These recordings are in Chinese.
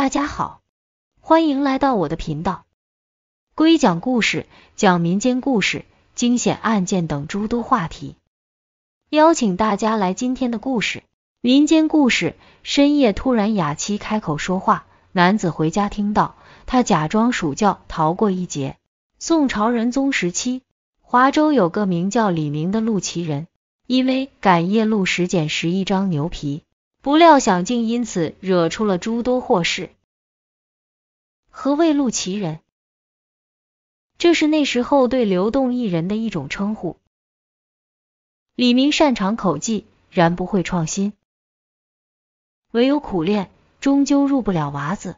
大家好，欢迎来到我的频道，归讲故事，讲民间故事、惊险案件等诸多话题。邀请大家来今天的故事：民间故事。深夜突然，雅妻开口说话，男子回家听到，他假装熟教逃过一劫。宋朝仁宗时期，华州有个名叫李明的陆奇人，因为赶夜路时捡拾一张牛皮，不料想竟因此惹出了诸多祸事。何谓路其人？这是那时候对流动艺人的一种称呼。李明擅长口技，然不会创新，唯有苦练，终究入不了娃子。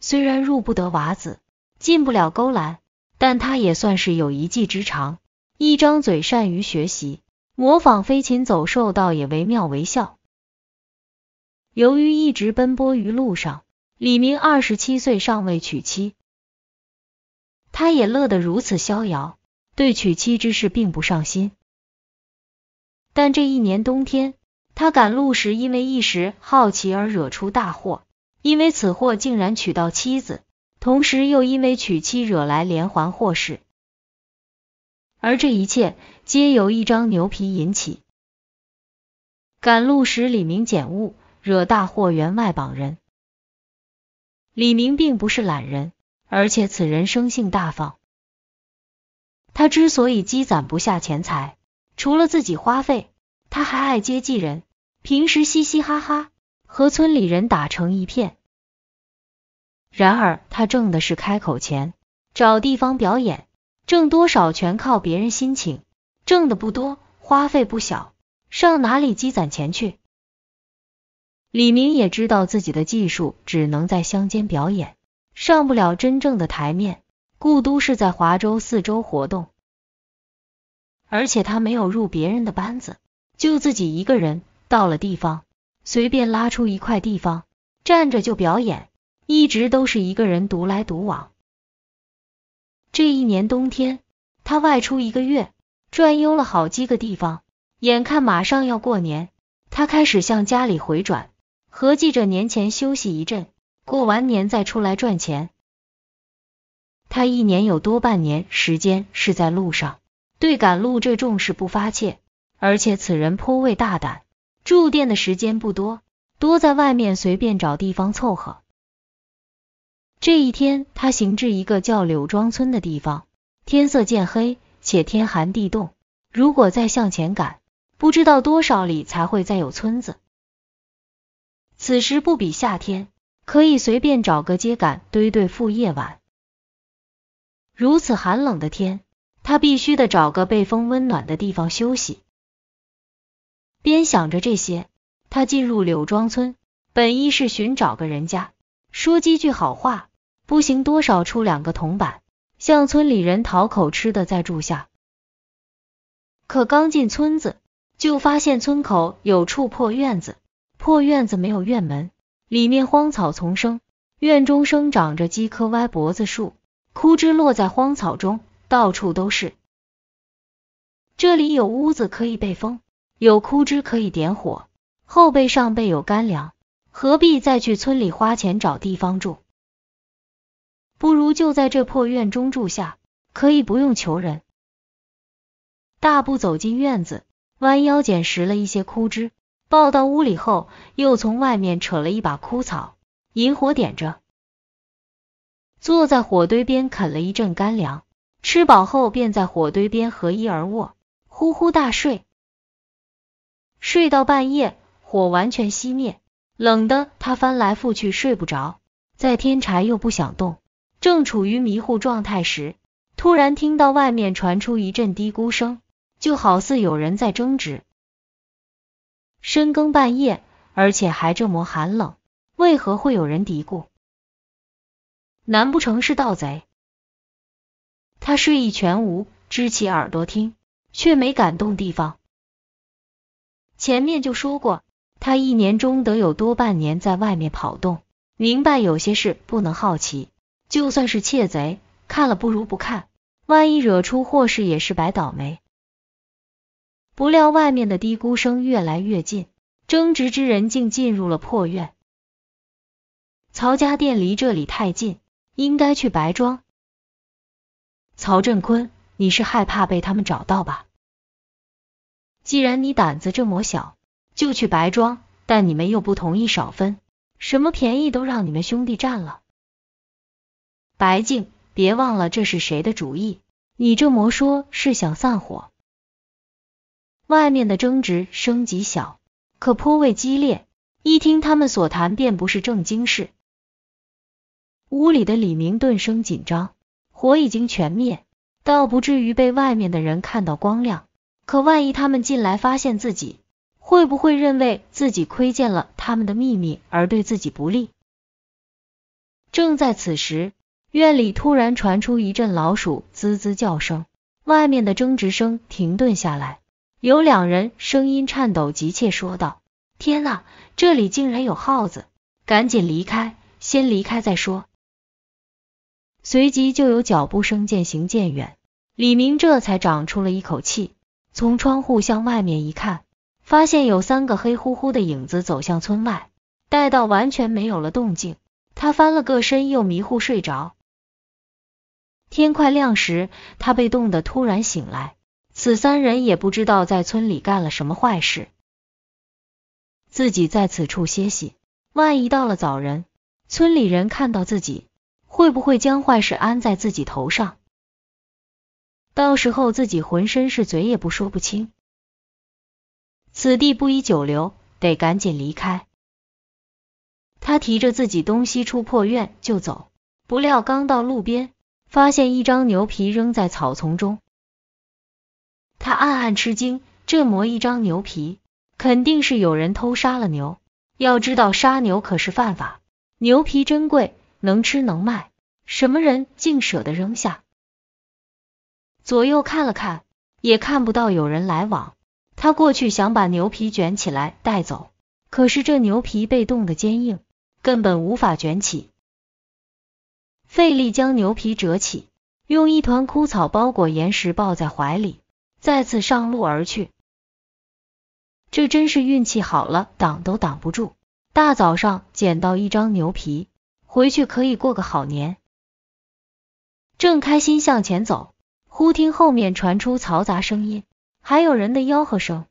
虽然入不得娃子，进不了勾栏，但他也算是有一技之长。一张嘴，善于学习模仿飞禽走兽，倒也惟妙惟肖。由于一直奔波于路上。李明二十七岁，尚未娶妻，他也乐得如此逍遥，对娶妻之事并不上心。但这一年冬天，他赶路时因为一时好奇而惹出大祸，因为此祸竟然娶到妻子，同时又因为娶妻惹来连环祸事，而这一切皆由一张牛皮引起。赶路时李明捡物，惹大祸，员外绑人。李明并不是懒人，而且此人生性大方。他之所以积攒不下钱财，除了自己花费，他还爱接济人，平时嘻嘻哈哈，和村里人打成一片。然而他挣的是开口钱，找地方表演，挣多少全靠别人心情，挣的不多，花费不小，上哪里积攒钱去？李明也知道自己的技术只能在乡间表演，上不了真正的台面。故都是在华州四周活动，而且他没有入别人的班子，就自己一个人到了地方，随便拉出一块地方站着就表演，一直都是一个人独来独往。这一年冬天，他外出一个月，转悠了好几个地方，眼看马上要过年，他开始向家里回转。合计着年前休息一阵，过完年再出来赚钱。他一年有多半年时间是在路上，对赶路这重视不发怯，而且此人颇为大胆，住店的时间不多，多在外面随便找地方凑合。这一天，他行至一个叫柳庄村的地方，天色渐黑，且天寒地冻，如果再向前赶，不知道多少里才会再有村子。此时不比夏天，可以随便找个秸秆堆堆付夜晚。如此寒冷的天，他必须得找个被风温暖的地方休息。边想着这些，他进入柳庄村，本意是寻找个人家，说几句好话，不行多少出两个铜板，向村里人讨口吃的再住下。可刚进村子，就发现村口有处破院子。破院子没有院门，里面荒草丛生，院中生长着几棵歪脖子树，枯枝落在荒草中，到处都是。这里有屋子可以被风，有枯枝可以点火，后背上背有干粮，何必再去村里花钱找地方住？不如就在这破院中住下，可以不用求人。大步走进院子，弯腰捡拾了一些枯枝。抱到屋里后，又从外面扯了一把枯草引火点着，坐在火堆边啃了一阵干粮，吃饱后便在火堆边合衣而卧，呼呼大睡。睡到半夜，火完全熄灭，冷的他翻来覆去睡不着，在添柴又不想动，正处于迷糊状态时，突然听到外面传出一阵嘀咕声，就好似有人在争执。深更半夜，而且还这么寒冷，为何会有人嘀咕？难不成是盗贼？他睡意全无，支起耳朵听，却没敢动地方。前面就说过，他一年中得有多半年在外面跑动，明白有些事不能好奇，就算是窃贼，看了不如不看，万一惹出祸事也是白倒霉。不料，外面的低咕声越来越近，争执之人竟进入了破院。曹家店离这里太近，应该去白庄。曹振坤，你是害怕被他们找到吧？既然你胆子这么小，就去白庄。但你们又不同意少分，什么便宜都让你们兄弟占了。白静，别忘了这是谁的主意？你这么说是想散伙？外面的争执声极小，可颇为激烈。一听他们所谈，便不是正经事。屋里的李明顿生紧张，火已经全灭，倒不至于被外面的人看到光亮。可万一他们进来，发现自己，会不会认为自己窥见了他们的秘密而对自己不利？正在此时，院里突然传出一阵老鼠滋滋叫声，外面的争执声停顿下来。有两人声音颤抖，急切说道：“天哪，这里竟然有耗子！赶紧离开，先离开再说。”随即就有脚步声渐行渐远。李明这才长出了一口气，从窗户向外面一看，发现有三个黑乎乎的影子走向村外。待到完全没有了动静，他翻了个身，又迷糊睡着。天快亮时，他被冻得突然醒来。此三人也不知道在村里干了什么坏事，自己在此处歇息，万一到了早人，村里人看到自己，会不会将坏事安在自己头上？到时候自己浑身是嘴也不说不清。此地不宜久留，得赶紧离开。他提着自己东西出破院就走，不料刚到路边，发现一张牛皮扔在草丛中。他暗暗吃惊，这磨一张牛皮，肯定是有人偷杀了牛。要知道杀牛可是犯法，牛皮珍贵，能吃能卖，什么人竟舍得扔下？左右看了看，也看不到有人来往。他过去想把牛皮卷起来带走，可是这牛皮被冻得坚硬，根本无法卷起。费力将牛皮折起，用一团枯草包裹岩石，抱在怀里。再次上路而去，这真是运气好了，挡都挡不住。大早上捡到一张牛皮，回去可以过个好年。正开心向前走，忽听后面传出嘈杂声音，还有人的吆喝声。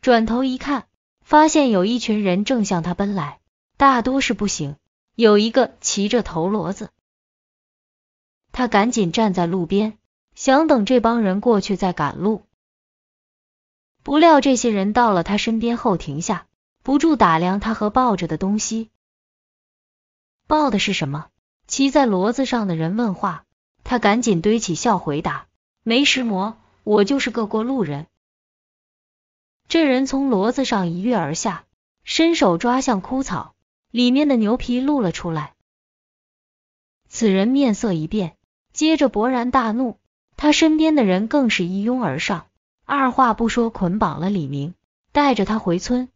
转头一看，发现有一群人正向他奔来，大多是步行，有一个骑着头骡子。他赶紧站在路边。想等这帮人过去再赶路，不料这些人到了他身边后停下，不住打量他和抱着的东西。抱的是什么？骑在骡子上的人问话，他赶紧堆起笑回答：“没石磨，我就是个过路人。”这人从骡子上一跃而下，伸手抓向枯草，里面的牛皮露了出来。此人面色一变，接着勃然大怒。他身边的人更是一拥而上，二话不说捆绑了李明，带着他回村。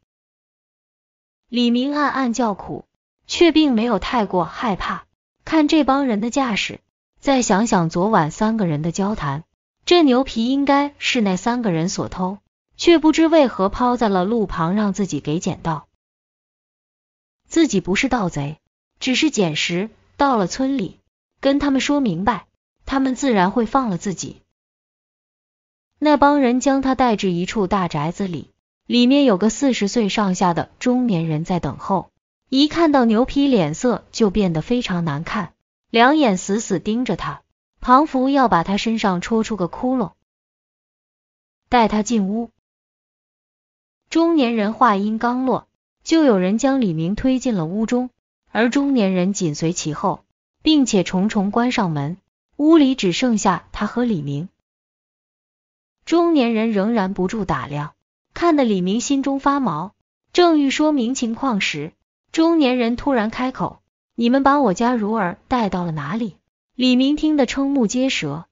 李明暗暗叫苦，却并没有太过害怕。看这帮人的架势，再想想昨晚三个人的交谈，这牛皮应该是那三个人所偷，却不知为何抛在了路旁，让自己给捡到。自己不是盗贼，只是捡拾。到了村里，跟他们说明白。他们自然会放了自己。那帮人将他带至一处大宅子里，里面有个四十岁上下的中年人在等候。一看到牛皮，脸色就变得非常难看，两眼死死盯着他，庞福要把他身上戳出个窟窿。带他进屋。中年人话音刚落，就有人将李明推进了屋中，而中年人紧随其后，并且重重关上门。屋里只剩下他和李明，中年人仍然不住打量，看得李明心中发毛。正欲说明情况时，中年人突然开口：“你们把我家如儿带到了哪里？”李明听得瞠目结舌。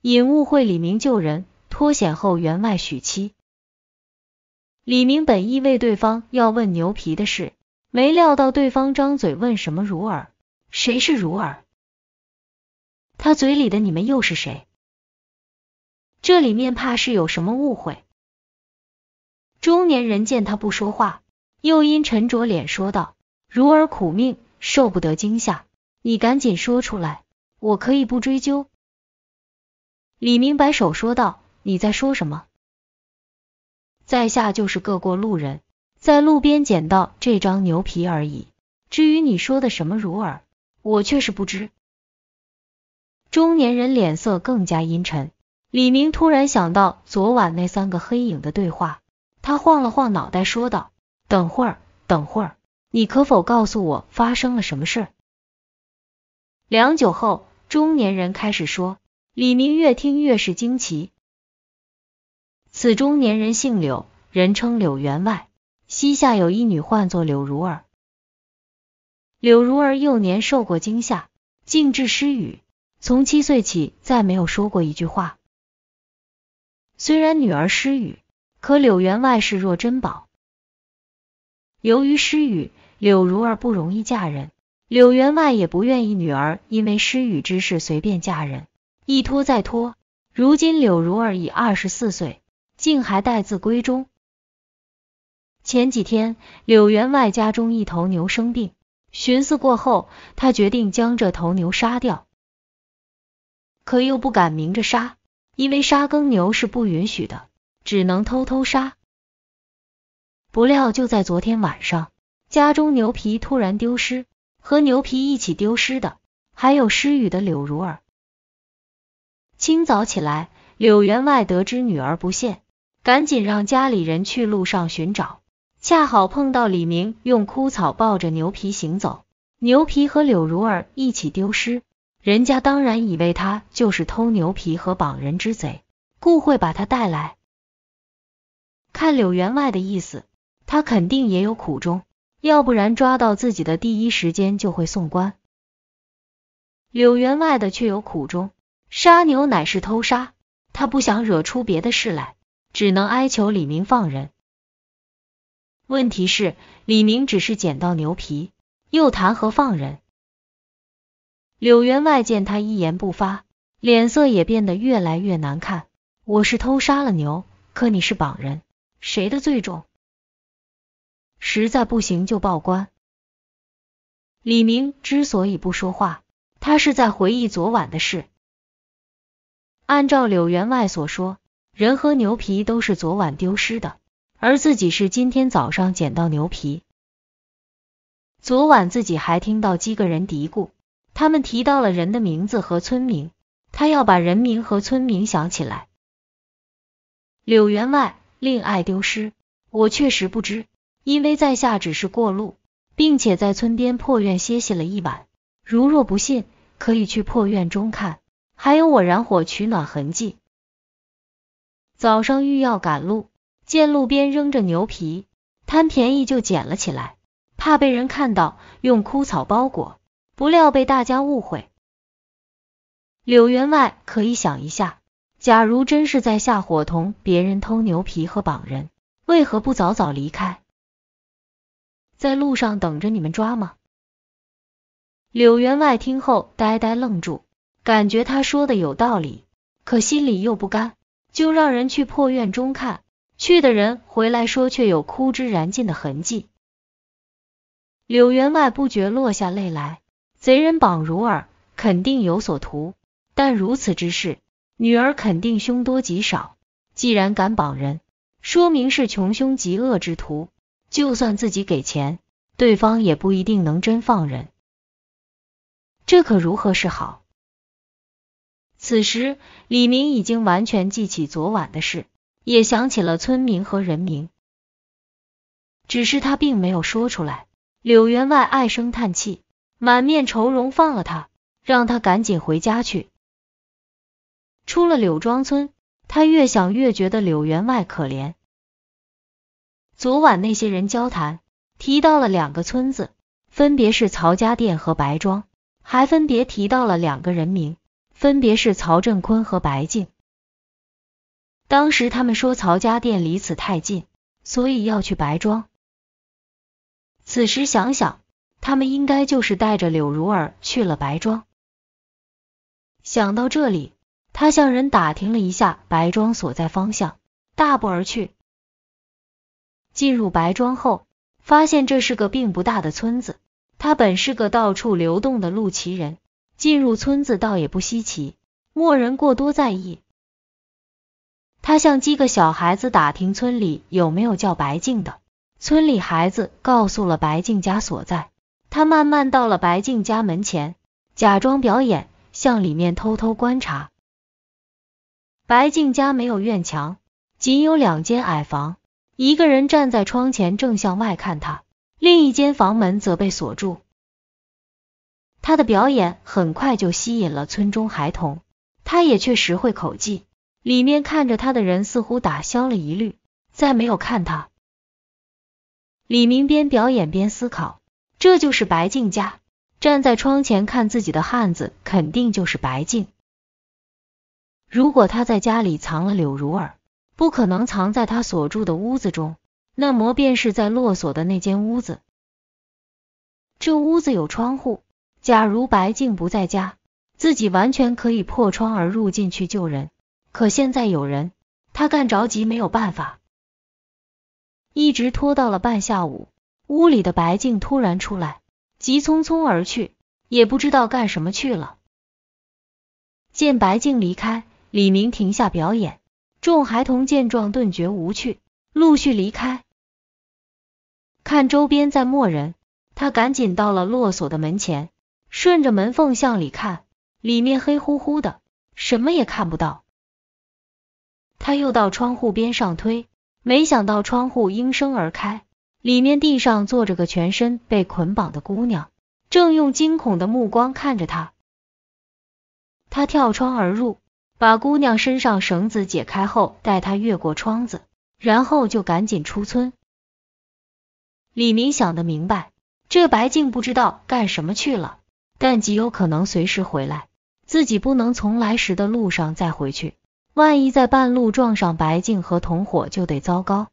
引误会李明救人脱险后，员外许妻。李明本意为对方要问牛皮的事，没料到对方张嘴问什么如儿，谁是如儿？他嘴里的你们又是谁？这里面怕是有什么误会。中年人见他不说话，又因沉着脸说道：“如儿苦命，受不得惊吓，你赶紧说出来，我可以不追究。”李明摆手说道：“你在说什么？在下就是个过路人，在路边捡到这张牛皮而已。至于你说的什么如儿，我却是不知。”中年人脸色更加阴沉。李明突然想到昨晚那三个黑影的对话，他晃了晃脑袋，说道：“等会儿，等会儿，你可否告诉我发生了什么事儿？”良久后，中年人开始说，李明越听越是惊奇。此中年人姓柳，人称柳员外，膝下有一女，唤作柳如儿。柳如儿幼年受过惊吓，竟致失语。从七岁起，再没有说过一句话。虽然女儿失语，可柳员外视若珍宝。由于失语，柳如儿不容易嫁人，柳员外也不愿意女儿因为失语之事随便嫁人，一拖再拖。如今柳如儿已二十四岁，竟还待字闺中。前几天，柳员外家中一头牛生病，寻思过后，他决定将这头牛杀掉。可又不敢明着杀，因为杀耕牛是不允许的，只能偷偷杀。不料就在昨天晚上，家中牛皮突然丢失，和牛皮一起丢失的还有失语的柳如儿。清早起来，柳员外得知女儿不现，赶紧让家里人去路上寻找，恰好碰到李明用枯草抱着牛皮行走，牛皮和柳如儿一起丢失。人家当然以为他就是偷牛皮和绑人之贼，故会把他带来。看柳员外的意思，他肯定也有苦衷，要不然抓到自己的第一时间就会送官。柳员外的却有苦衷，杀牛乃是偷杀，他不想惹出别的事来，只能哀求李明放人。问题是，李明只是捡到牛皮，又谈何放人？柳员外见他一言不发，脸色也变得越来越难看。我是偷杀了牛，可你是绑人，谁的罪重？实在不行就报官。李明之所以不说话，他是在回忆昨晚的事。按照柳员外所说，人和牛皮都是昨晚丢失的，而自己是今天早上捡到牛皮。昨晚自己还听到几个人嘀咕。他们提到了人的名字和村名，他要把人名和村名想起来。柳员外，令爱丢失，我确实不知，因为在下只是过路，并且在村边破院歇息了一晚。如若不信，可以去破院中看，还有我燃火取暖痕迹。早上欲要赶路，见路边扔着牛皮，贪便宜就捡了起来，怕被人看到，用枯草包裹。不料被大家误会。柳员外可以想一下，假如真是在下伙同别人偷牛皮和绑人，为何不早早离开，在路上等着你们抓吗？柳员外听后呆呆愣住，感觉他说的有道理，可心里又不甘，就让人去破院中看。去的人回来说，却有枯枝燃尽的痕迹。柳员外不觉落下泪来。贼人绑如儿，肯定有所图。但如此之事，女儿肯定凶多吉少。既然敢绑人，说明是穷凶极恶之徒。就算自己给钱，对方也不一定能真放人。这可如何是好？此时，李明已经完全记起昨晚的事，也想起了村民和人名，只是他并没有说出来。柳员外唉声叹气。满面愁容，放了他，让他赶紧回家去。出了柳庄村，他越想越觉得柳员外可怜。昨晚那些人交谈，提到了两个村子，分别是曹家店和白庄，还分别提到了两个人名，分别是曹振坤和白静。当时他们说曹家店离此太近，所以要去白庄。此时想想。他们应该就是带着柳如儿去了白庄。想到这里，他向人打听了一下白庄所在方向，大步而去。进入白庄后，发现这是个并不大的村子。他本是个到处流动的陆奇人，进入村子倒也不稀奇，莫人过多在意。他向几个小孩子打听村里有没有叫白静的，村里孩子告诉了白静家所在。他慢慢到了白静家门前，假装表演，向里面偷偷观察。白静家没有院墙，仅有两间矮房，一个人站在窗前正向外看他，另一间房门则被锁住。他的表演很快就吸引了村中孩童，他也确实会口技。里面看着他的人似乎打消了疑虑，再没有看他。李明边表演边思考。这就是白静家，站在窗前看自己的汉子，肯定就是白静。如果他在家里藏了柳如儿，不可能藏在他所住的屋子中，那么便是在落锁的那间屋子。这屋子有窗户，假如白静不在家，自己完全可以破窗而入进去救人。可现在有人，他干着急没有办法，一直拖到了半下午。屋里的白静突然出来，急匆匆而去，也不知道干什么去了。见白静离开，李明停下表演，众孩童见状顿觉无趣，陆续离开。看周边在没人，他赶紧到了落锁的门前，顺着门缝向里看，里面黑乎乎的，什么也看不到。他又到窗户边上推，没想到窗户应声而开。里面地上坐着个全身被捆绑的姑娘，正用惊恐的目光看着他。他跳窗而入，把姑娘身上绳子解开后，带她越过窗子，然后就赶紧出村。李明想得明白，这白静不知道干什么去了，但极有可能随时回来，自己不能从来时的路上再回去，万一在半路撞上白静和同伙，就得糟糕。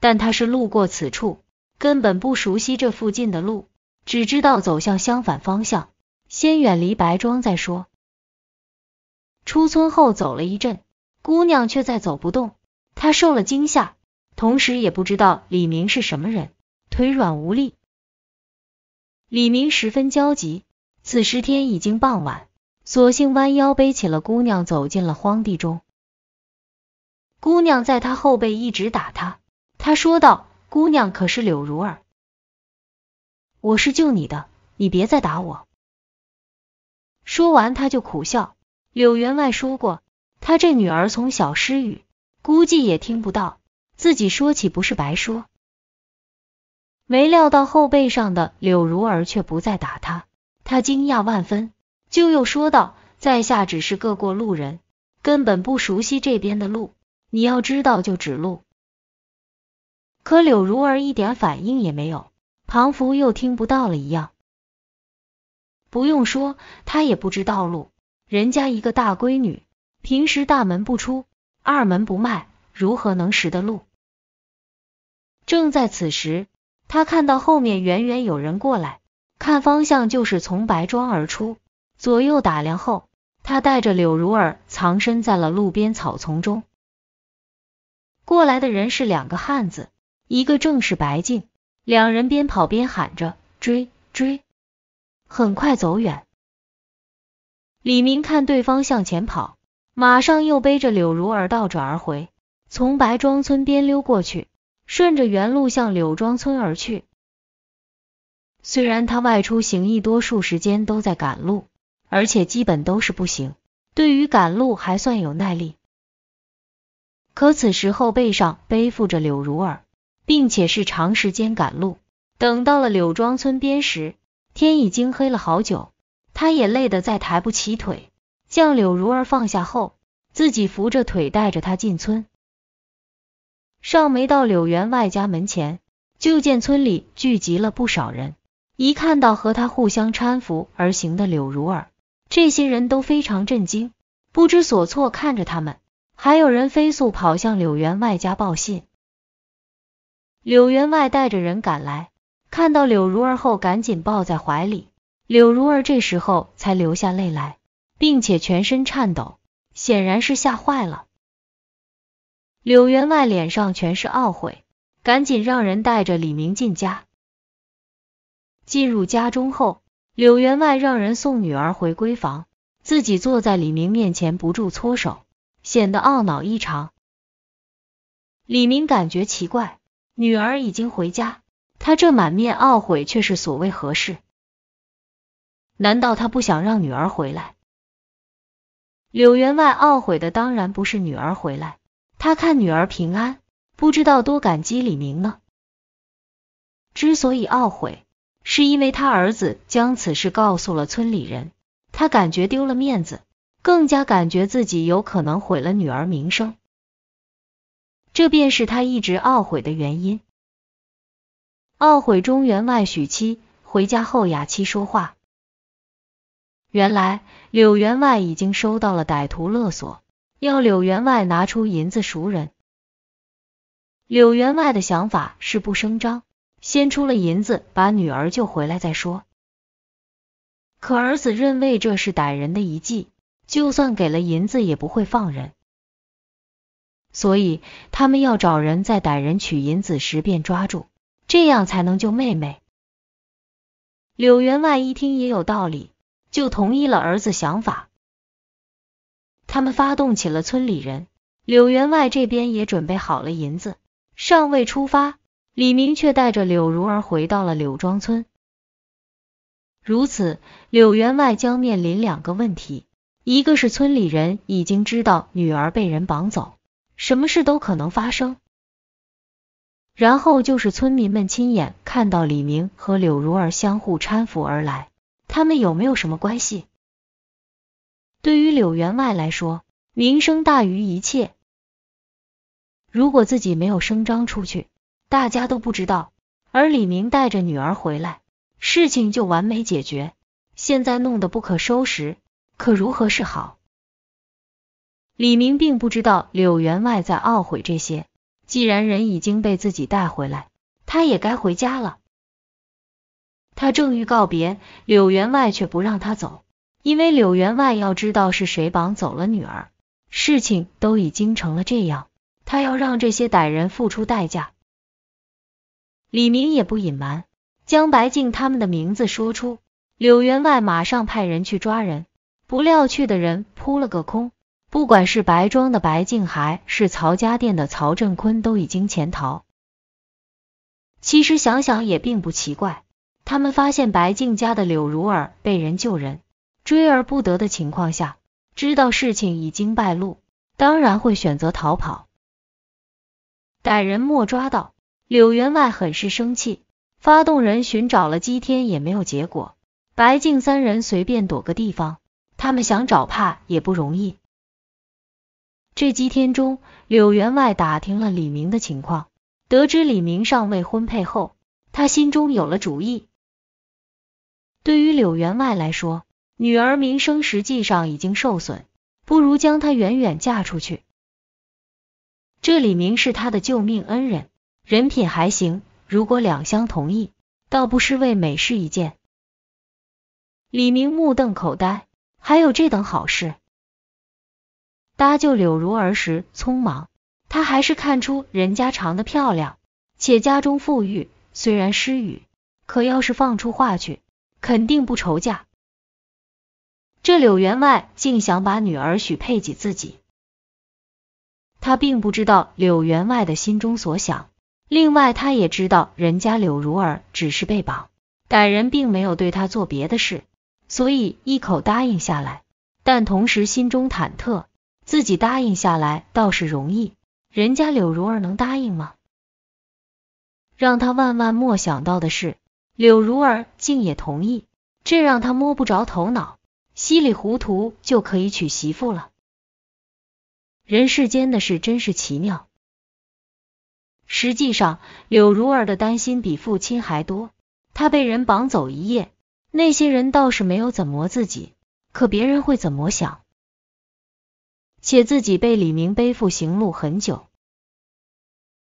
但他是路过此处，根本不熟悉这附近的路，只知道走向相反方向，先远离白庄再说。出村后走了一阵，姑娘却再走不动，她受了惊吓，同时也不知道李明是什么人，腿软无力。李明十分焦急，此时天已经傍晚，索性弯腰背起了姑娘，走进了荒地中。姑娘在他后背一直打他。他说道：“姑娘可是柳如儿？我是救你的，你别再打我。”说完，他就苦笑。柳员外说过，他这女儿从小失语，估计也听不到自己说起，不是白说。没料到后背上的柳如儿却不再打他，他惊讶万分，就又说道：“在下只是个过路人，根本不熟悉这边的路，你要知道就指路。”可柳如儿一点反应也没有，庞福又听不到了一样。不用说，他也不知道路。人家一个大闺女，平时大门不出，二门不迈，如何能识得路？正在此时，他看到后面远远有人过来，看方向就是从白庄而出。左右打量后，他带着柳如儿藏身在了路边草丛中。过来的人是两个汉子。一个正是白净，两人边跑边喊着追追，很快走远。李明看对方向前跑，马上又背着柳如儿倒转而回，从白庄村边溜过去，顺着原路向柳庄村而去。虽然他外出行医，多数时间都在赶路，而且基本都是步行，对于赶路还算有耐力，可此时后背上背负着柳如儿。并且是长时间赶路，等到了柳庄村边时，天已经黑了好久，他也累得再抬不起腿，将柳如儿放下后，自己扶着腿带着他进村。尚没到柳员外家门前，就见村里聚集了不少人，一看到和他互相搀扶而行的柳如儿，这些人都非常震惊，不知所措看着他们，还有人飞速跑向柳员外家报信。柳员外带着人赶来，看到柳如儿后，赶紧抱在怀里。柳如儿这时候才流下泪来，并且全身颤抖，显然是吓坏了。柳员外脸上全是懊悔，赶紧让人带着李明进家。进入家中后，柳员外让人送女儿回闺房，自己坐在李明面前不住搓手，显得懊恼异常。李明感觉奇怪。女儿已经回家，他这满面懊悔却是所谓何事？难道他不想让女儿回来？柳员外懊悔的当然不是女儿回来，他看女儿平安，不知道多感激李明呢。之所以懊悔，是因为他儿子将此事告诉了村里人，他感觉丢了面子，更加感觉自己有可能毁了女儿名声。这便是他一直懊悔的原因。懊悔中原外许妻回家后，雅妻说话。原来柳员外已经收到了歹徒勒索，要柳员外拿出银子赎人。柳员外的想法是不声张，先出了银子把女儿救回来再说。可儿子认为这是歹人的一计，就算给了银子也不会放人。所以他们要找人在歹人取银子时便抓住，这样才能救妹妹。柳员外一听也有道理，就同意了儿子想法。他们发动起了村里人，柳员外这边也准备好了银子，尚未出发，李明却带着柳如儿回到了柳庄村。如此，柳员外将面临两个问题：一个是村里人已经知道女儿被人绑走。什么事都可能发生。然后就是村民们亲眼看到李明和柳如儿相互搀扶而来，他们有没有什么关系？对于柳员外来说，名声大于一切。如果自己没有声张出去，大家都不知道；而李明带着女儿回来，事情就完美解决。现在弄得不可收拾，可如何是好？李明并不知道柳员外在懊悔这些。既然人已经被自己带回来，他也该回家了。他正欲告别柳员外，却不让他走，因为柳员外要知道是谁绑走了女儿，事情都已经成了这样，他要让这些歹人付出代价。李明也不隐瞒，将白静他们的名字说出。柳员外马上派人去抓人，不料去的人扑了个空。不管是白庄的白静还是曹家店的曹振坤都已经潜逃。其实想想也并不奇怪，他们发现白静家的柳如儿被人救人，追而不得的情况下，知道事情已经败露，当然会选择逃跑。歹人莫抓到，柳员外很是生气，发动人寻找了几天也没有结果。白静三人随便躲个地方，他们想找怕也不容易。这几天中，柳员外打听了李明的情况，得知李明尚未婚配后，他心中有了主意。对于柳员外来说，女儿名声实际上已经受损，不如将她远远嫁出去。这李明是他的救命恩人，人品还行，如果两相同意，倒不失为美事一件。李明目瞪口呆，还有这等好事？搭救柳如儿时匆忙，他还是看出人家长得漂亮，且家中富裕。虽然失语，可要是放出话去，肯定不愁嫁。这柳员外竟想把女儿许配给自己，他并不知道柳员外的心中所想。另外，他也知道人家柳如儿只是被绑，歹人并没有对他做别的事，所以一口答应下来，但同时心中忐忑。自己答应下来倒是容易，人家柳如儿能答应吗？让他万万莫想到的是，柳如儿竟也同意，这让他摸不着头脑，稀里糊涂就可以娶媳妇了。人世间的事真是奇妙。实际上，柳如儿的担心比父亲还多。他被人绑走一夜，那些人倒是没有怎么自己，可别人会怎么想？且自己被李明背负行路很久，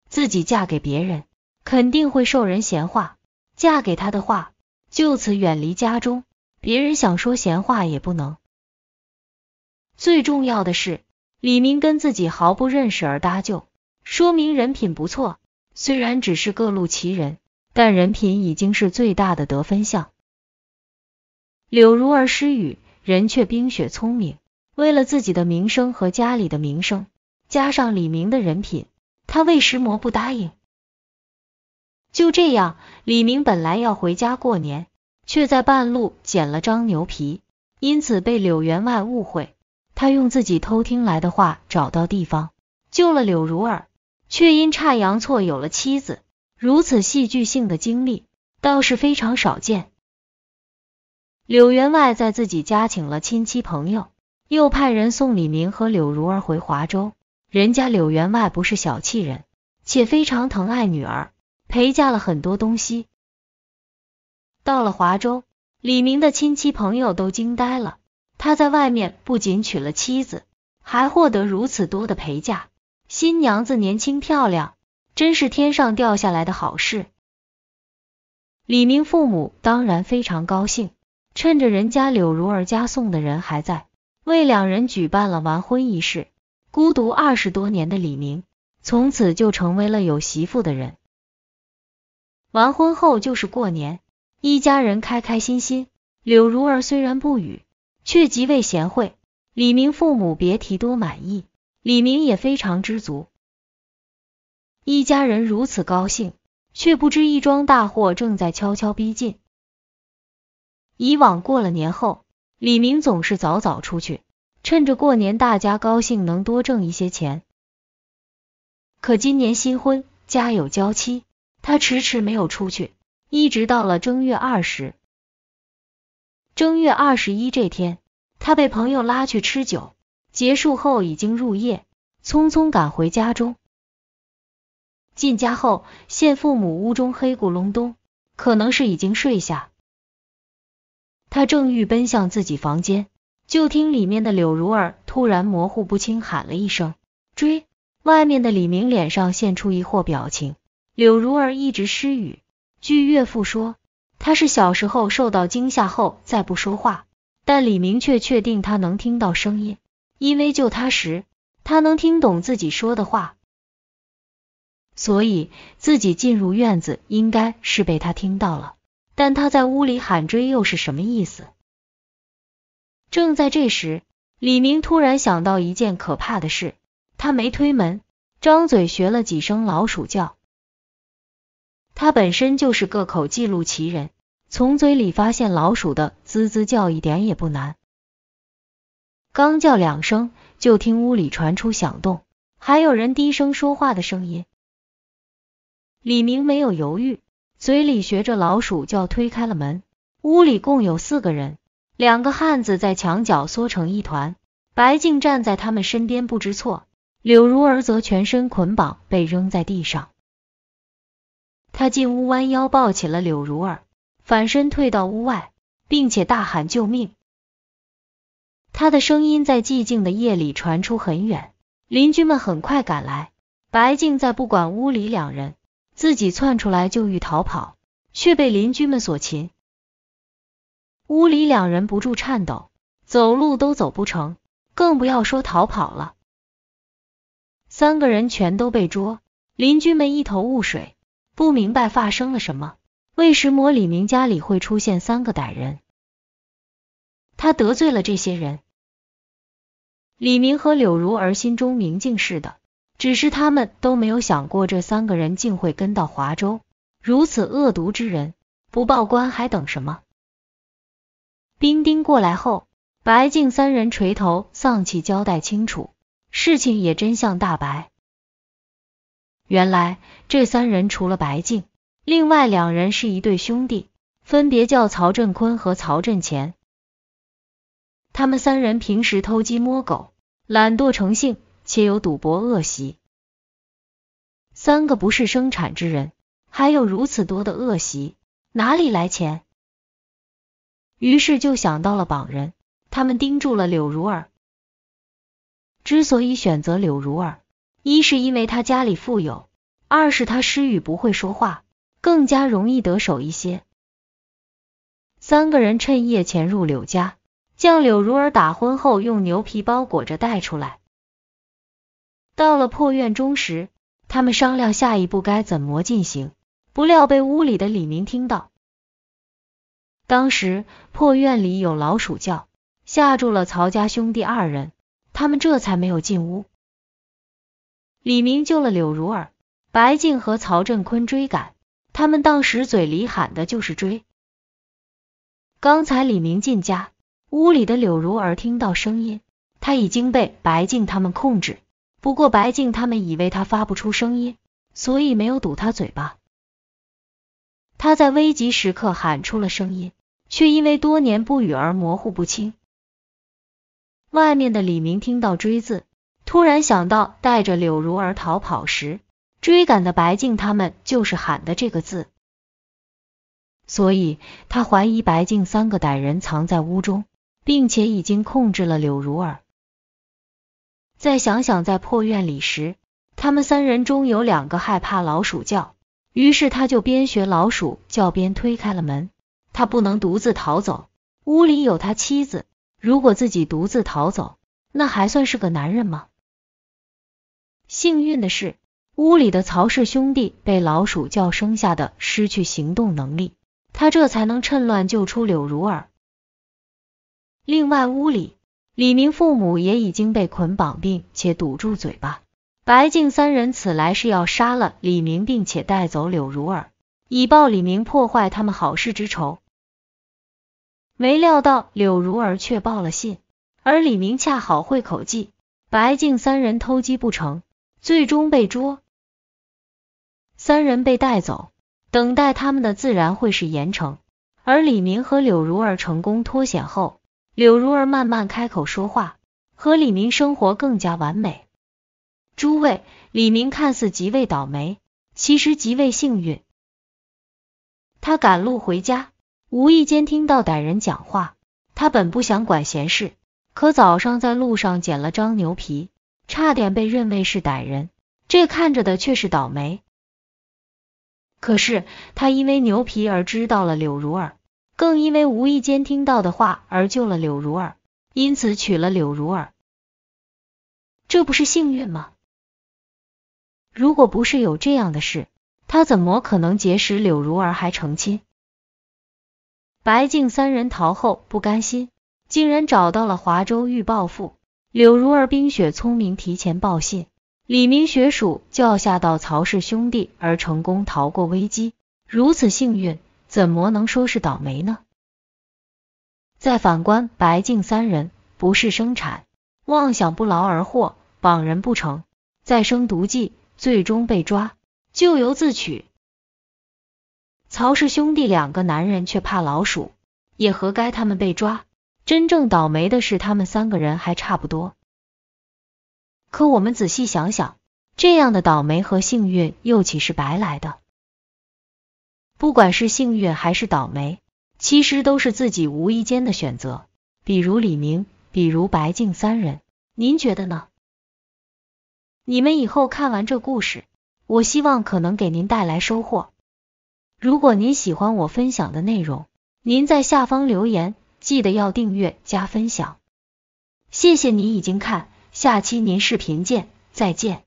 自己嫁给别人肯定会受人闲话；嫁给他的话，就此远离家中，别人想说闲话也不能。最重要的是，李明跟自己毫不认识而搭救，说明人品不错。虽然只是各路奇人，但人品已经是最大的得分项。柳如儿失语，人却冰雪聪明。为了自己的名声和家里的名声，加上李明的人品，他为石磨不答应。就这样，李明本来要回家过年，却在半路捡了张牛皮，因此被柳员外误会。他用自己偷听来的话找到地方，救了柳如儿，却阴差阳错有了妻子。如此戏剧性的经历，倒是非常少见。柳员外在自己家请了亲戚朋友。又派人送李明和柳如儿回华州，人家柳员外不是小气人，且非常疼爱女儿，陪嫁了很多东西。到了华州，李明的亲戚朋友都惊呆了，他在外面不仅娶了妻子，还获得如此多的陪嫁，新娘子年轻漂亮，真是天上掉下来的好事。李明父母当然非常高兴，趁着人家柳如儿家送的人还在。为两人举办了完婚仪式，孤独二十多年的李明从此就成为了有媳妇的人。完婚后就是过年，一家人开开心心。柳如儿虽然不语，却极为贤惠，李明父母别提多满意，李明也非常知足。一家人如此高兴，却不知一桩大祸正在悄悄逼近。以往过了年后。李明总是早早出去，趁着过年大家高兴，能多挣一些钱。可今年新婚，家有娇妻，他迟迟没有出去，一直到了正月二十。正月二十一这天，他被朋友拉去吃酒，结束后已经入夜，匆匆赶回家中。进家后，见父母屋中黑咕隆咚，可能是已经睡下。他正欲奔向自己房间，就听里面的柳如儿突然模糊不清喊了一声“追”。外面的李明脸上现出疑惑表情。柳如儿一直失语，据岳父说，他是小时候受到惊吓后再不说话，但李明却确定他能听到声音，因为救他时，他能听懂自己说的话，所以自己进入院子应该是被他听到了。但他在屋里喊追又是什么意思？正在这时，李明突然想到一件可怕的事，他没推门，张嘴学了几声老鼠叫。他本身就是个口记录奇人，从嘴里发现老鼠的滋滋叫一点也不难。刚叫两声，就听屋里传出响动，还有人低声说话的声音。李明没有犹豫。嘴里学着老鼠叫，推开了门。屋里共有四个人，两个汉子在墙角缩成一团，白静站在他们身边不知错，柳如儿则全身捆绑被扔在地上。他进屋弯腰抱起了柳如儿，反身退到屋外，并且大喊救命。他的声音在寂静的夜里传出很远，邻居们很快赶来。白静在不管屋里两人。自己窜出来就欲逃跑，却被邻居们所擒。屋里两人不住颤抖，走路都走不成，更不要说逃跑了。三个人全都被捉，邻居们一头雾水，不明白发生了什么。为什么李明家里会出现三个歹人？他得罪了这些人？李明和柳如儿心中明镜似的。只是他们都没有想过，这三个人竟会跟到华州，如此恶毒之人，不报官还等什么？兵丁过来后，白静三人垂头丧气，交代清楚事情，也真相大白。原来，这三人除了白静，另外两人是一对兄弟，分别叫曹振坤和曹振乾。他们三人平时偷鸡摸狗，懒惰成性。且有赌博恶习，三个不是生产之人，还有如此多的恶习，哪里来钱？于是就想到了绑人，他们盯住了柳如儿。之所以选择柳如儿，一是因为她家里富有，二是她失语不会说话，更加容易得手一些。三个人趁夜潜入柳家，将柳如儿打昏后，用牛皮包裹着带出来。到了破院中时，他们商量下一步该怎么进行，不料被屋里的李明听到。当时破院里有老鼠叫，吓住了曹家兄弟二人，他们这才没有进屋。李明救了柳如儿，白静和曹振坤追赶他们，当时嘴里喊的就是追。刚才李明进家屋里的柳如儿听到声音，他已经被白静他们控制。不过白静他们以为他发不出声音，所以没有堵他嘴巴。他在危急时刻喊出了声音，却因为多年不语而模糊不清。外面的李明听到“追”字，突然想到带着柳如儿逃跑时追赶的白静他们就是喊的这个字，所以他怀疑白静三个歹人藏在屋中，并且已经控制了柳如儿。再想想，在破院里时，他们三人中有两个害怕老鼠叫，于是他就边学老鼠叫边推开了门。他不能独自逃走，屋里有他妻子，如果自己独自逃走，那还算是个男人吗？幸运的是，屋里的曹氏兄弟被老鼠叫声吓得失去行动能力，他这才能趁乱救出柳如儿。另外，屋里。李明父母也已经被捆绑，并且堵住嘴巴。白净三人此来是要杀了李明，并且带走柳如儿，以报李明破坏他们好事之仇。没料到柳如儿却报了信，而李明恰好会口技，白净三人偷鸡不成，最终被捉。三人被带走，等待他们的自然会是严惩。而李明和柳如儿成功脱险后。柳如儿慢慢开口说话，和李明生活更加完美。诸位，李明看似极为倒霉，其实极为幸运。他赶路回家，无意间听到歹人讲话。他本不想管闲事，可早上在路上捡了张牛皮，差点被认为是歹人。这看着的却是倒霉，可是他因为牛皮而知道了柳如儿。更因为无意间听到的话而救了柳如儿，因此娶了柳如儿，这不是幸运吗？如果不是有这样的事，他怎么可能结识柳如儿还成亲？白净三人逃后不甘心，竟然找到了华州欲报复。柳如儿冰雪聪明，提前报信，李明学署要下到曹氏兄弟，而成功逃过危机，如此幸运。怎么能说是倒霉呢？再反观白敬三人，不是生产，妄想不劳而获，绑人不成，再生毒计，最终被抓，咎由自取。曹氏兄弟两个男人却怕老鼠，也合该他们被抓。真正倒霉的是他们三个人，还差不多。可我们仔细想想，这样的倒霉和幸运，又岂是白来的？不管是幸运还是倒霉，其实都是自己无意间的选择。比如李明，比如白静三人，您觉得呢？你们以后看完这故事，我希望可能给您带来收获。如果您喜欢我分享的内容，您在下方留言，记得要订阅加分享。谢谢您已经看，下期您视频见，再见。